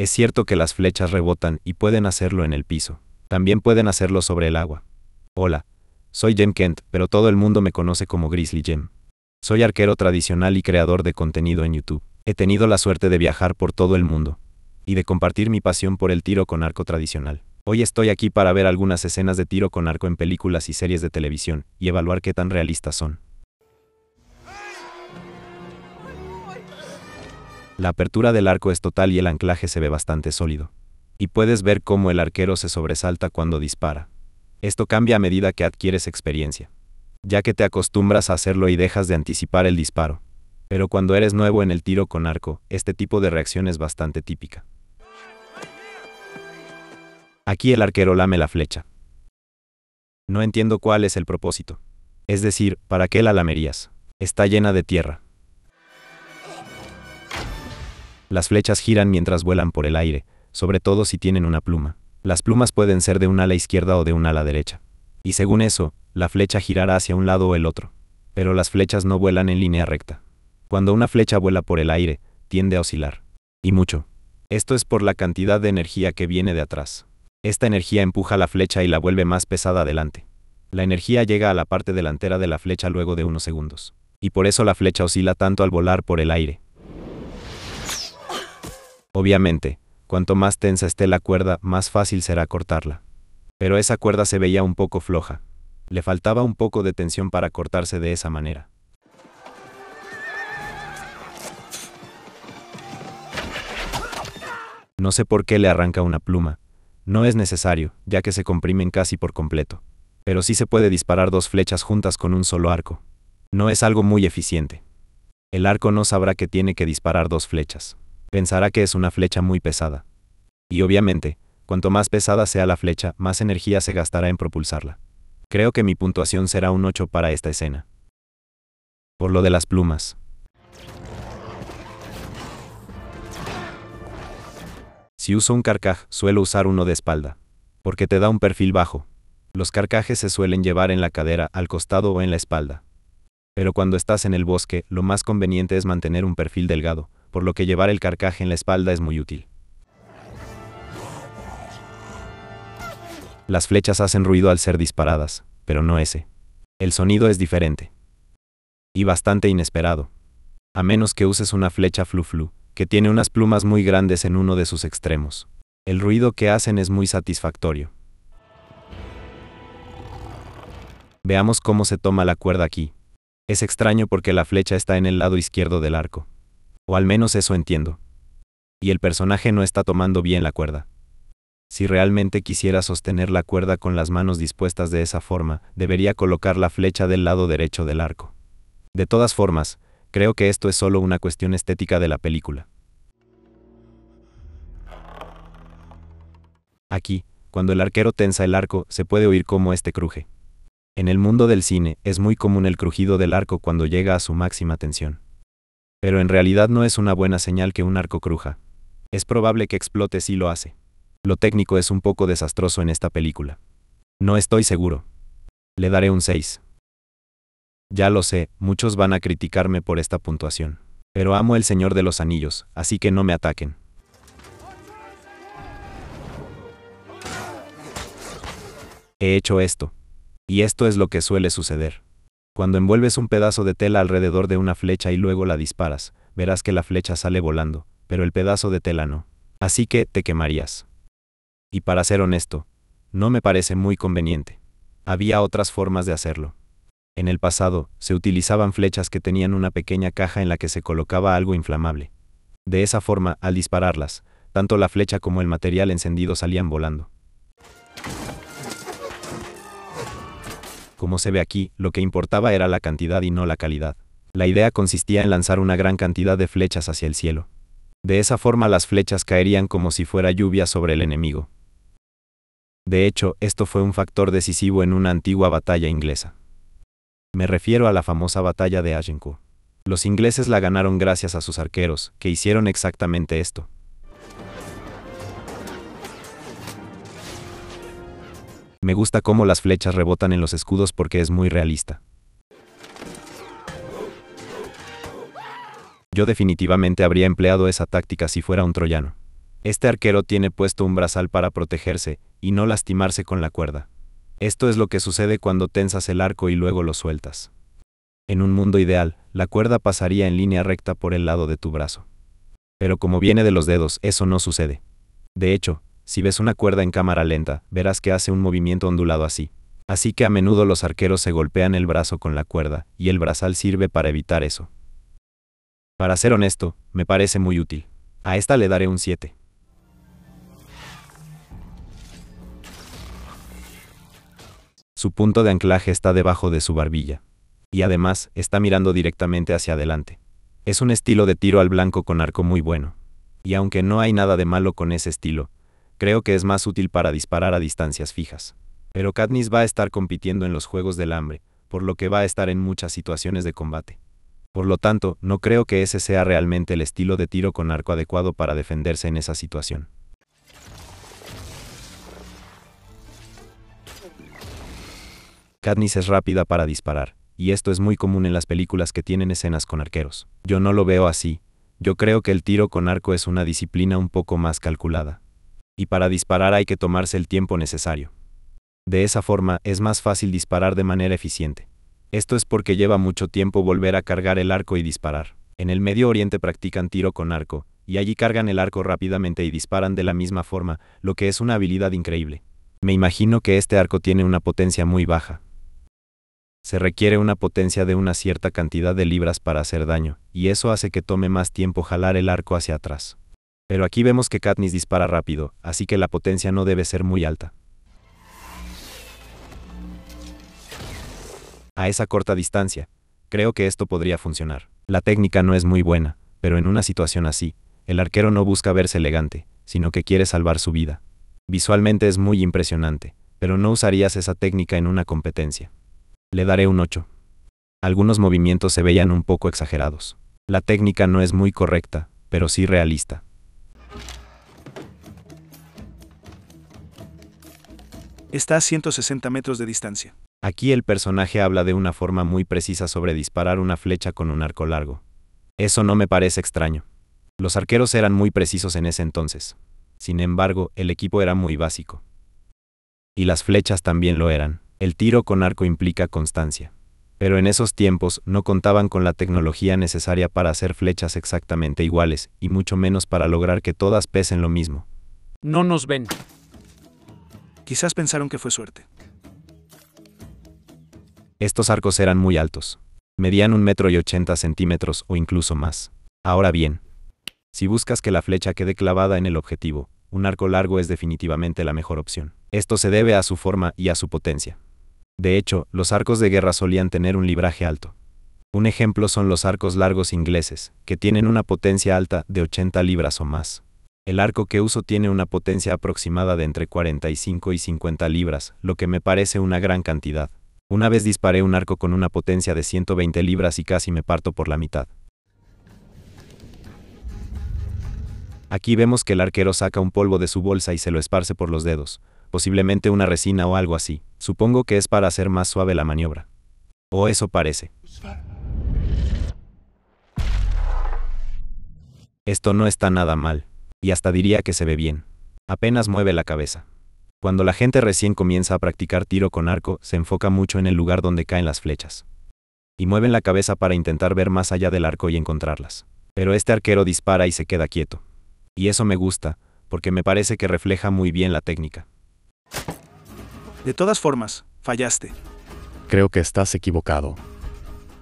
Es cierto que las flechas rebotan y pueden hacerlo en el piso. También pueden hacerlo sobre el agua. Hola, soy Jem Kent, pero todo el mundo me conoce como Grizzly Jem. Soy arquero tradicional y creador de contenido en YouTube. He tenido la suerte de viajar por todo el mundo y de compartir mi pasión por el tiro con arco tradicional. Hoy estoy aquí para ver algunas escenas de tiro con arco en películas y series de televisión y evaluar qué tan realistas son. La apertura del arco es total y el anclaje se ve bastante sólido. Y puedes ver cómo el arquero se sobresalta cuando dispara. Esto cambia a medida que adquieres experiencia, ya que te acostumbras a hacerlo y dejas de anticipar el disparo. Pero cuando eres nuevo en el tiro con arco, este tipo de reacción es bastante típica. Aquí el arquero lame la flecha. No entiendo cuál es el propósito. Es decir, ¿para qué la lamerías? Está llena de tierra. Las flechas giran mientras vuelan por el aire, sobre todo si tienen una pluma. Las plumas pueden ser de un ala izquierda o de un ala derecha. Y según eso, la flecha girará hacia un lado o el otro. Pero las flechas no vuelan en línea recta. Cuando una flecha vuela por el aire, tiende a oscilar. Y mucho. Esto es por la cantidad de energía que viene de atrás. Esta energía empuja la flecha y la vuelve más pesada adelante. La energía llega a la parte delantera de la flecha luego de unos segundos. Y por eso la flecha oscila tanto al volar por el aire. Obviamente, cuanto más tensa esté la cuerda, más fácil será cortarla. Pero esa cuerda se veía un poco floja. Le faltaba un poco de tensión para cortarse de esa manera. No sé por qué le arranca una pluma. No es necesario, ya que se comprimen casi por completo. Pero sí se puede disparar dos flechas juntas con un solo arco. No es algo muy eficiente. El arco no sabrá que tiene que disparar dos flechas pensará que es una flecha muy pesada. Y obviamente, cuanto más pesada sea la flecha, más energía se gastará en propulsarla. Creo que mi puntuación será un 8 para esta escena. Por lo de las plumas. Si uso un carcaj, suelo usar uno de espalda, porque te da un perfil bajo. Los carcajes se suelen llevar en la cadera, al costado o en la espalda. Pero cuando estás en el bosque, lo más conveniente es mantener un perfil delgado, por lo que llevar el carcaje en la espalda es muy útil. Las flechas hacen ruido al ser disparadas, pero no ese. El sonido es diferente. Y bastante inesperado. A menos que uses una flecha flu que tiene unas plumas muy grandes en uno de sus extremos. El ruido que hacen es muy satisfactorio. Veamos cómo se toma la cuerda aquí. Es extraño porque la flecha está en el lado izquierdo del arco. O al menos eso entiendo. Y el personaje no está tomando bien la cuerda. Si realmente quisiera sostener la cuerda con las manos dispuestas de esa forma, debería colocar la flecha del lado derecho del arco. De todas formas, creo que esto es solo una cuestión estética de la película. Aquí, cuando el arquero tensa el arco, se puede oír cómo este cruje. En el mundo del cine, es muy común el crujido del arco cuando llega a su máxima tensión. Pero en realidad no es una buena señal que un arco cruja. Es probable que explote si lo hace. Lo técnico es un poco desastroso en esta película. No estoy seguro. Le daré un 6. Ya lo sé, muchos van a criticarme por esta puntuación. Pero amo el Señor de los Anillos, así que no me ataquen. He hecho esto. Y esto es lo que suele suceder. Cuando envuelves un pedazo de tela alrededor de una flecha y luego la disparas, verás que la flecha sale volando, pero el pedazo de tela no. Así que te quemarías. Y para ser honesto, no me parece muy conveniente. Había otras formas de hacerlo. En el pasado, se utilizaban flechas que tenían una pequeña caja en la que se colocaba algo inflamable. De esa forma, al dispararlas, tanto la flecha como el material encendido salían volando. Como se ve aquí, lo que importaba era la cantidad y no la calidad. La idea consistía en lanzar una gran cantidad de flechas hacia el cielo. De esa forma las flechas caerían como si fuera lluvia sobre el enemigo. De hecho, esto fue un factor decisivo en una antigua batalla inglesa. Me refiero a la famosa batalla de Agincourt. Los ingleses la ganaron gracias a sus arqueros, que hicieron exactamente esto. Me gusta cómo las flechas rebotan en los escudos porque es muy realista. Yo definitivamente habría empleado esa táctica si fuera un troyano. Este arquero tiene puesto un brazal para protegerse y no lastimarse con la cuerda. Esto es lo que sucede cuando tensas el arco y luego lo sueltas. En un mundo ideal, la cuerda pasaría en línea recta por el lado de tu brazo. Pero como viene de los dedos, eso no sucede. De hecho, si ves una cuerda en cámara lenta, verás que hace un movimiento ondulado así. Así que a menudo los arqueros se golpean el brazo con la cuerda, y el brazal sirve para evitar eso. Para ser honesto, me parece muy útil. A esta le daré un 7. Su punto de anclaje está debajo de su barbilla. Y además, está mirando directamente hacia adelante. Es un estilo de tiro al blanco con arco muy bueno. Y aunque no hay nada de malo con ese estilo, Creo que es más útil para disparar a distancias fijas. Pero Katniss va a estar compitiendo en los Juegos del Hambre, por lo que va a estar en muchas situaciones de combate. Por lo tanto, no creo que ese sea realmente el estilo de tiro con arco adecuado para defenderse en esa situación. Katniss es rápida para disparar, y esto es muy común en las películas que tienen escenas con arqueros. Yo no lo veo así. Yo creo que el tiro con arco es una disciplina un poco más calculada y para disparar hay que tomarse el tiempo necesario. De esa forma es más fácil disparar de manera eficiente. Esto es porque lleva mucho tiempo volver a cargar el arco y disparar. En el Medio Oriente practican tiro con arco, y allí cargan el arco rápidamente y disparan de la misma forma, lo que es una habilidad increíble. Me imagino que este arco tiene una potencia muy baja. Se requiere una potencia de una cierta cantidad de libras para hacer daño, y eso hace que tome más tiempo jalar el arco hacia atrás. Pero aquí vemos que Katniss dispara rápido, así que la potencia no debe ser muy alta. A esa corta distancia, creo que esto podría funcionar. La técnica no es muy buena, pero en una situación así, el arquero no busca verse elegante, sino que quiere salvar su vida. Visualmente es muy impresionante, pero no usarías esa técnica en una competencia. Le daré un 8. Algunos movimientos se veían un poco exagerados. La técnica no es muy correcta, pero sí realista. Está a 160 metros de distancia. Aquí el personaje habla de una forma muy precisa sobre disparar una flecha con un arco largo. Eso no me parece extraño. Los arqueros eran muy precisos en ese entonces. Sin embargo, el equipo era muy básico. Y las flechas también lo eran. El tiro con arco implica constancia pero en esos tiempos no contaban con la tecnología necesaria para hacer flechas exactamente iguales, y mucho menos para lograr que todas pesen lo mismo. No nos ven. Quizás pensaron que fue suerte. Estos arcos eran muy altos. Medían un metro y ochenta centímetros o incluso más. Ahora bien, si buscas que la flecha quede clavada en el objetivo, un arco largo es definitivamente la mejor opción. Esto se debe a su forma y a su potencia. De hecho, los arcos de guerra solían tener un libraje alto. Un ejemplo son los arcos largos ingleses, que tienen una potencia alta de 80 libras o más. El arco que uso tiene una potencia aproximada de entre 45 y 50 libras, lo que me parece una gran cantidad. Una vez disparé un arco con una potencia de 120 libras y casi me parto por la mitad. Aquí vemos que el arquero saca un polvo de su bolsa y se lo esparce por los dedos, posiblemente una resina o algo así. Supongo que es para hacer más suave la maniobra. O eso parece. Esto no está nada mal, y hasta diría que se ve bien. Apenas mueve la cabeza. Cuando la gente recién comienza a practicar tiro con arco, se enfoca mucho en el lugar donde caen las flechas. Y mueven la cabeza para intentar ver más allá del arco y encontrarlas. Pero este arquero dispara y se queda quieto. Y eso me gusta, porque me parece que refleja muy bien la técnica. De todas formas, fallaste. Creo que estás equivocado.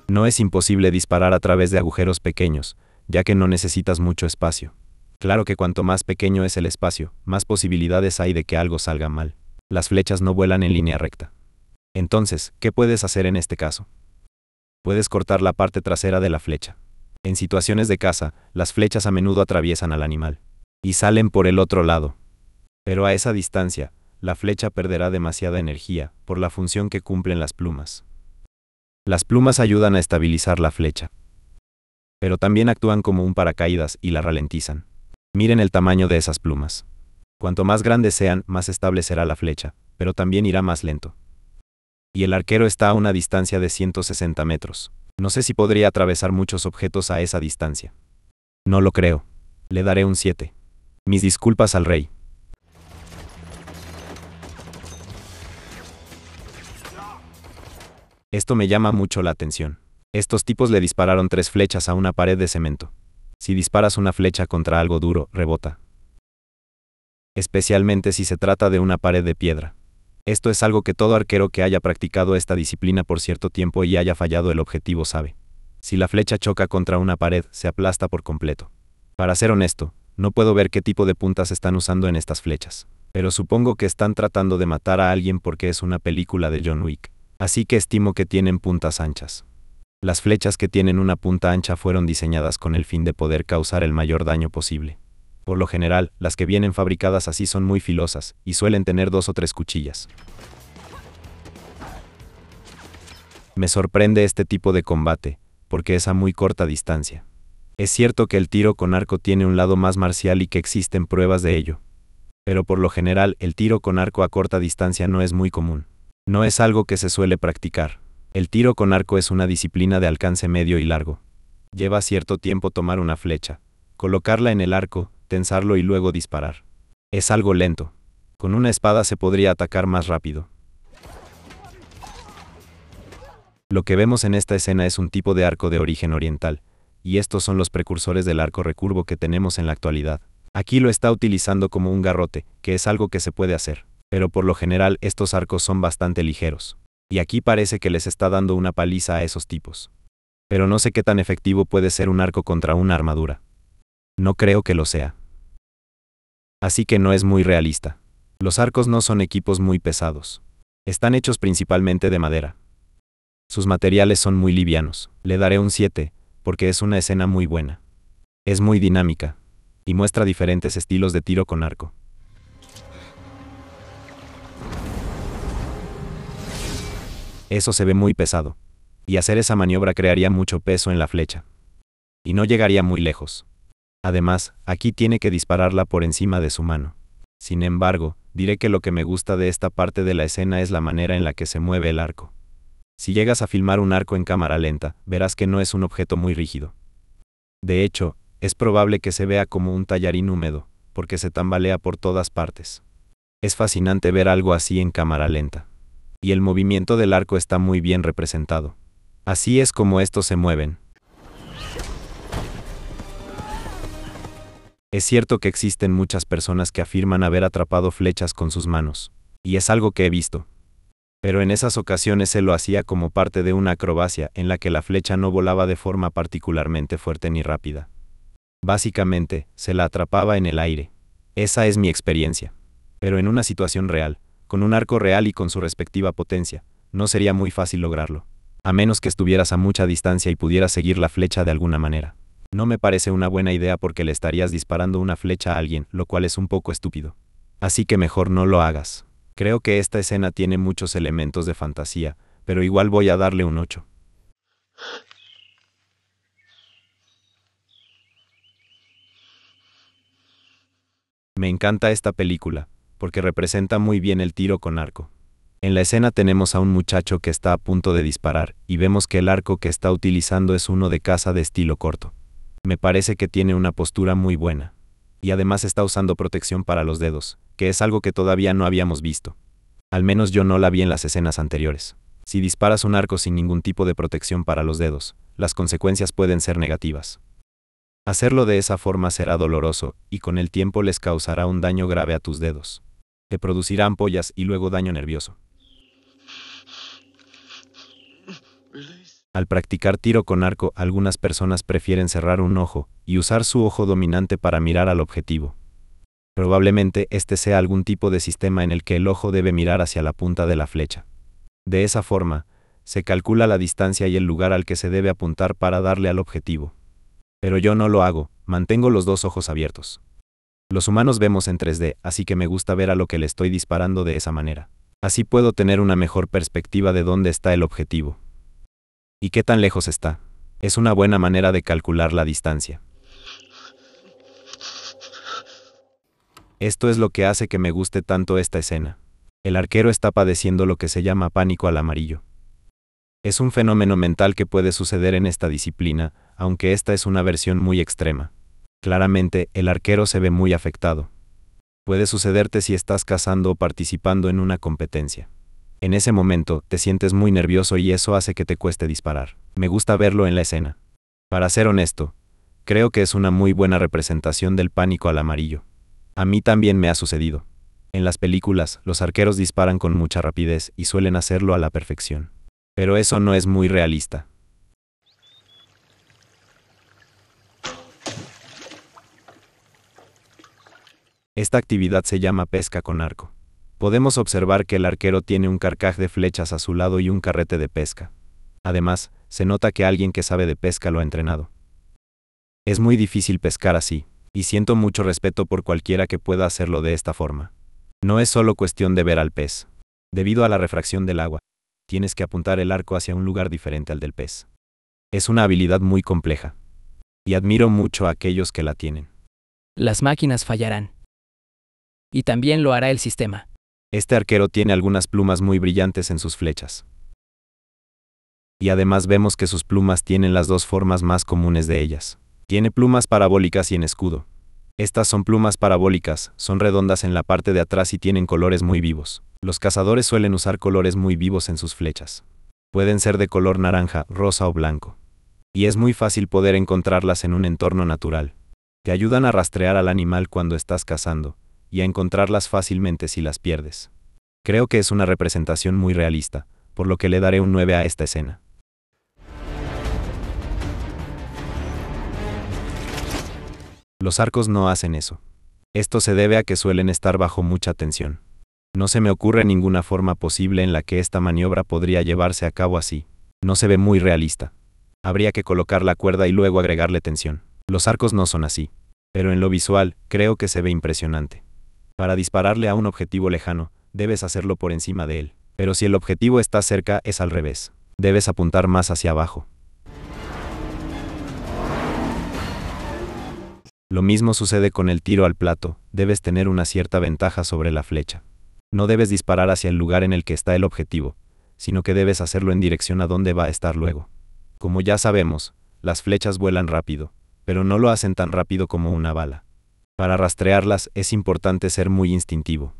No es imposible disparar a través de agujeros pequeños, ya que no necesitas mucho espacio. Claro que cuanto más pequeño es el espacio, más posibilidades hay de que algo salga mal. Las flechas no vuelan en línea recta. Entonces, ¿qué puedes hacer en este caso? Puedes cortar la parte trasera de la flecha. En situaciones de caza, las flechas a menudo atraviesan al animal y salen por el otro lado. Pero a esa distancia, la flecha perderá demasiada energía, por la función que cumplen las plumas. Las plumas ayudan a estabilizar la flecha. Pero también actúan como un paracaídas y la ralentizan. Miren el tamaño de esas plumas. Cuanto más grandes sean, más estable será la flecha, pero también irá más lento. Y el arquero está a una distancia de 160 metros. No sé si podría atravesar muchos objetos a esa distancia. No lo creo. Le daré un 7. Mis disculpas al rey. Esto me llama mucho la atención. Estos tipos le dispararon tres flechas a una pared de cemento. Si disparas una flecha contra algo duro, rebota. Especialmente si se trata de una pared de piedra. Esto es algo que todo arquero que haya practicado esta disciplina por cierto tiempo y haya fallado el objetivo sabe. Si la flecha choca contra una pared, se aplasta por completo. Para ser honesto, no puedo ver qué tipo de puntas están usando en estas flechas. Pero supongo que están tratando de matar a alguien porque es una película de John Wick así que estimo que tienen puntas anchas. Las flechas que tienen una punta ancha fueron diseñadas con el fin de poder causar el mayor daño posible. Por lo general, las que vienen fabricadas así son muy filosas, y suelen tener dos o tres cuchillas. Me sorprende este tipo de combate, porque es a muy corta distancia. Es cierto que el tiro con arco tiene un lado más marcial y que existen pruebas de ello. Pero por lo general el tiro con arco a corta distancia no es muy común. No es algo que se suele practicar. El tiro con arco es una disciplina de alcance medio y largo. Lleva cierto tiempo tomar una flecha, colocarla en el arco, tensarlo y luego disparar. Es algo lento. Con una espada se podría atacar más rápido. Lo que vemos en esta escena es un tipo de arco de origen oriental, y estos son los precursores del arco recurvo que tenemos en la actualidad. Aquí lo está utilizando como un garrote, que es algo que se puede hacer pero por lo general estos arcos son bastante ligeros. Y aquí parece que les está dando una paliza a esos tipos. Pero no sé qué tan efectivo puede ser un arco contra una armadura. No creo que lo sea. Así que no es muy realista. Los arcos no son equipos muy pesados. Están hechos principalmente de madera. Sus materiales son muy livianos. Le daré un 7, porque es una escena muy buena. Es muy dinámica. Y muestra diferentes estilos de tiro con arco. Eso se ve muy pesado. Y hacer esa maniobra crearía mucho peso en la flecha. Y no llegaría muy lejos. Además, aquí tiene que dispararla por encima de su mano. Sin embargo, diré que lo que me gusta de esta parte de la escena es la manera en la que se mueve el arco. Si llegas a filmar un arco en cámara lenta, verás que no es un objeto muy rígido. De hecho, es probable que se vea como un tallarín húmedo, porque se tambalea por todas partes. Es fascinante ver algo así en cámara lenta y el movimiento del arco está muy bien representado. Así es como estos se mueven. Es cierto que existen muchas personas que afirman haber atrapado flechas con sus manos, y es algo que he visto. Pero en esas ocasiones se lo hacía como parte de una acrobacia en la que la flecha no volaba de forma particularmente fuerte ni rápida. Básicamente, se la atrapaba en el aire. Esa es mi experiencia. Pero en una situación real, con un arco real y con su respectiva potencia, no sería muy fácil lograrlo. A menos que estuvieras a mucha distancia y pudieras seguir la flecha de alguna manera. No me parece una buena idea porque le estarías disparando una flecha a alguien, lo cual es un poco estúpido. Así que mejor no lo hagas. Creo que esta escena tiene muchos elementos de fantasía, pero igual voy a darle un 8. Me encanta esta película, porque representa muy bien el tiro con arco. En la escena tenemos a un muchacho que está a punto de disparar, y vemos que el arco que está utilizando es uno de caza de estilo corto. Me parece que tiene una postura muy buena. Y además está usando protección para los dedos, que es algo que todavía no habíamos visto. Al menos yo no la vi en las escenas anteriores. Si disparas un arco sin ningún tipo de protección para los dedos, las consecuencias pueden ser negativas. Hacerlo de esa forma será doloroso, y con el tiempo les causará un daño grave a tus dedos te producirá ampollas y luego daño nervioso. Al practicar tiro con arco, algunas personas prefieren cerrar un ojo y usar su ojo dominante para mirar al objetivo. Probablemente este sea algún tipo de sistema en el que el ojo debe mirar hacia la punta de la flecha. De esa forma, se calcula la distancia y el lugar al que se debe apuntar para darle al objetivo. Pero yo no lo hago, mantengo los dos ojos abiertos. Los humanos vemos en 3D, así que me gusta ver a lo que le estoy disparando de esa manera. Así puedo tener una mejor perspectiva de dónde está el objetivo. ¿Y qué tan lejos está? Es una buena manera de calcular la distancia. Esto es lo que hace que me guste tanto esta escena. El arquero está padeciendo lo que se llama pánico al amarillo. Es un fenómeno mental que puede suceder en esta disciplina, aunque esta es una versión muy extrema. Claramente, el arquero se ve muy afectado. Puede sucederte si estás cazando o participando en una competencia. En ese momento, te sientes muy nervioso y eso hace que te cueste disparar. Me gusta verlo en la escena. Para ser honesto, creo que es una muy buena representación del pánico al amarillo. A mí también me ha sucedido. En las películas, los arqueros disparan con mucha rapidez y suelen hacerlo a la perfección. Pero eso no es muy realista. Esta actividad se llama pesca con arco. Podemos observar que el arquero tiene un carcaj de flechas a su lado y un carrete de pesca. Además, se nota que alguien que sabe de pesca lo ha entrenado. Es muy difícil pescar así, y siento mucho respeto por cualquiera que pueda hacerlo de esta forma. No es solo cuestión de ver al pez. Debido a la refracción del agua, tienes que apuntar el arco hacia un lugar diferente al del pez. Es una habilidad muy compleja. Y admiro mucho a aquellos que la tienen. Las máquinas fallarán. Y también lo hará el sistema. Este arquero tiene algunas plumas muy brillantes en sus flechas. Y además vemos que sus plumas tienen las dos formas más comunes de ellas. Tiene plumas parabólicas y en escudo. Estas son plumas parabólicas, son redondas en la parte de atrás y tienen colores muy vivos. Los cazadores suelen usar colores muy vivos en sus flechas. Pueden ser de color naranja, rosa o blanco. Y es muy fácil poder encontrarlas en un entorno natural. Te ayudan a rastrear al animal cuando estás cazando, y a encontrarlas fácilmente si las pierdes. Creo que es una representación muy realista, por lo que le daré un 9 a esta escena. Los arcos no hacen eso. Esto se debe a que suelen estar bajo mucha tensión. No se me ocurre ninguna forma posible en la que esta maniobra podría llevarse a cabo así. No se ve muy realista. Habría que colocar la cuerda y luego agregarle tensión. Los arcos no son así. Pero en lo visual, creo que se ve impresionante. Para dispararle a un objetivo lejano, debes hacerlo por encima de él. Pero si el objetivo está cerca, es al revés. Debes apuntar más hacia abajo. Lo mismo sucede con el tiro al plato, debes tener una cierta ventaja sobre la flecha. No debes disparar hacia el lugar en el que está el objetivo, sino que debes hacerlo en dirección a donde va a estar luego. Como ya sabemos, las flechas vuelan rápido, pero no lo hacen tan rápido como una bala. Para rastrearlas es importante ser muy instintivo.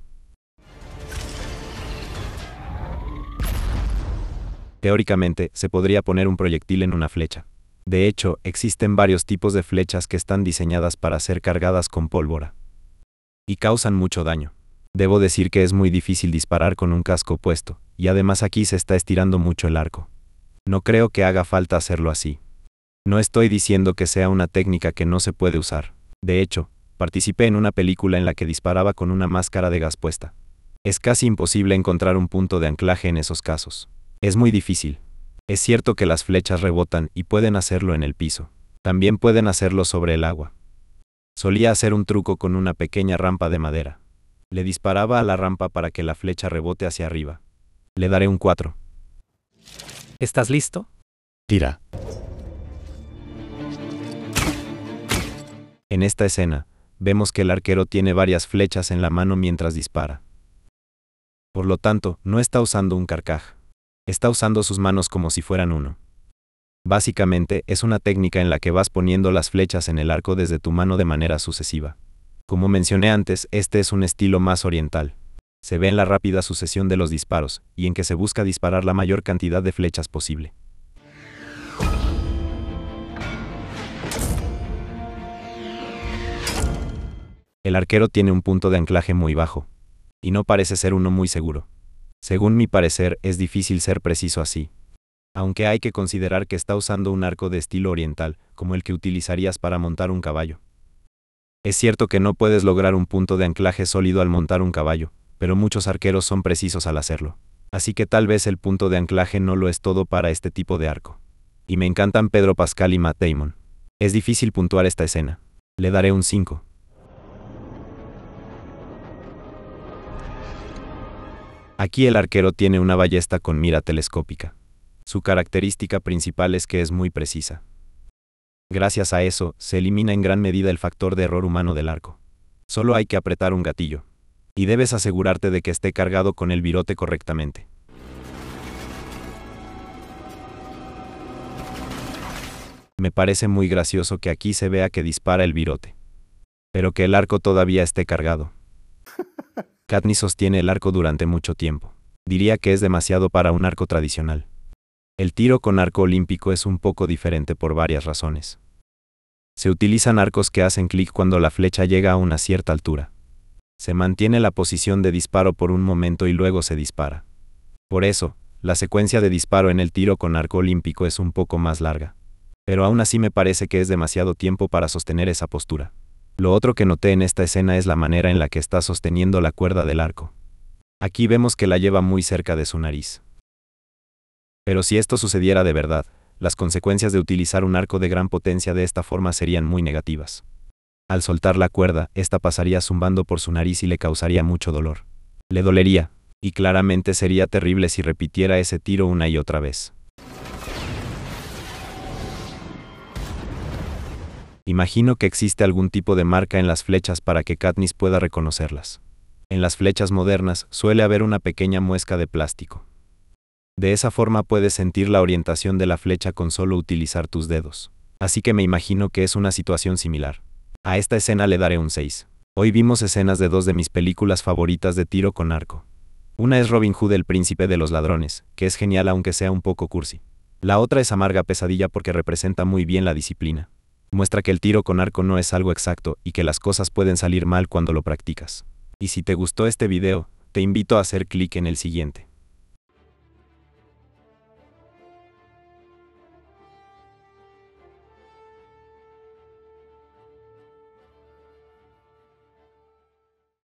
Teóricamente, se podría poner un proyectil en una flecha. De hecho, existen varios tipos de flechas que están diseñadas para ser cargadas con pólvora. Y causan mucho daño. Debo decir que es muy difícil disparar con un casco puesto, y además aquí se está estirando mucho el arco. No creo que haga falta hacerlo así. No estoy diciendo que sea una técnica que no se puede usar. De hecho, participé en una película en la que disparaba con una máscara de gas puesta. Es casi imposible encontrar un punto de anclaje en esos casos. Es muy difícil. Es cierto que las flechas rebotan y pueden hacerlo en el piso. También pueden hacerlo sobre el agua. Solía hacer un truco con una pequeña rampa de madera. Le disparaba a la rampa para que la flecha rebote hacia arriba. Le daré un 4. ¿Estás listo? Tira. En esta escena, vemos que el arquero tiene varias flechas en la mano mientras dispara. Por lo tanto, no está usando un carcaj. Está usando sus manos como si fueran uno. Básicamente, es una técnica en la que vas poniendo las flechas en el arco desde tu mano de manera sucesiva. Como mencioné antes, este es un estilo más oriental. Se ve en la rápida sucesión de los disparos, y en que se busca disparar la mayor cantidad de flechas posible. El arquero tiene un punto de anclaje muy bajo. Y no parece ser uno muy seguro. Según mi parecer, es difícil ser preciso así. Aunque hay que considerar que está usando un arco de estilo oriental, como el que utilizarías para montar un caballo. Es cierto que no puedes lograr un punto de anclaje sólido al montar un caballo, pero muchos arqueros son precisos al hacerlo. Así que tal vez el punto de anclaje no lo es todo para este tipo de arco. Y me encantan Pedro Pascal y Matt Damon. Es difícil puntuar esta escena. Le daré un 5. Aquí el arquero tiene una ballesta con mira telescópica. Su característica principal es que es muy precisa. Gracias a eso, se elimina en gran medida el factor de error humano del arco. Solo hay que apretar un gatillo. Y debes asegurarte de que esté cargado con el virote correctamente. Me parece muy gracioso que aquí se vea que dispara el virote. Pero que el arco todavía esté cargado. Katni sostiene el arco durante mucho tiempo. Diría que es demasiado para un arco tradicional. El tiro con arco olímpico es un poco diferente por varias razones. Se utilizan arcos que hacen clic cuando la flecha llega a una cierta altura. Se mantiene la posición de disparo por un momento y luego se dispara. Por eso, la secuencia de disparo en el tiro con arco olímpico es un poco más larga. Pero aún así me parece que es demasiado tiempo para sostener esa postura. Lo otro que noté en esta escena es la manera en la que está sosteniendo la cuerda del arco. Aquí vemos que la lleva muy cerca de su nariz. Pero si esto sucediera de verdad, las consecuencias de utilizar un arco de gran potencia de esta forma serían muy negativas. Al soltar la cuerda, esta pasaría zumbando por su nariz y le causaría mucho dolor. Le dolería, y claramente sería terrible si repitiera ese tiro una y otra vez. Imagino que existe algún tipo de marca en las flechas para que Katniss pueda reconocerlas. En las flechas modernas suele haber una pequeña muesca de plástico. De esa forma puedes sentir la orientación de la flecha con solo utilizar tus dedos. Así que me imagino que es una situación similar. A esta escena le daré un 6. Hoy vimos escenas de dos de mis películas favoritas de tiro con arco. Una es Robin Hood el príncipe de los ladrones, que es genial aunque sea un poco cursi. La otra es Amarga Pesadilla porque representa muy bien la disciplina muestra que el tiro con arco no es algo exacto y que las cosas pueden salir mal cuando lo practicas. Y si te gustó este video, te invito a hacer clic en el siguiente.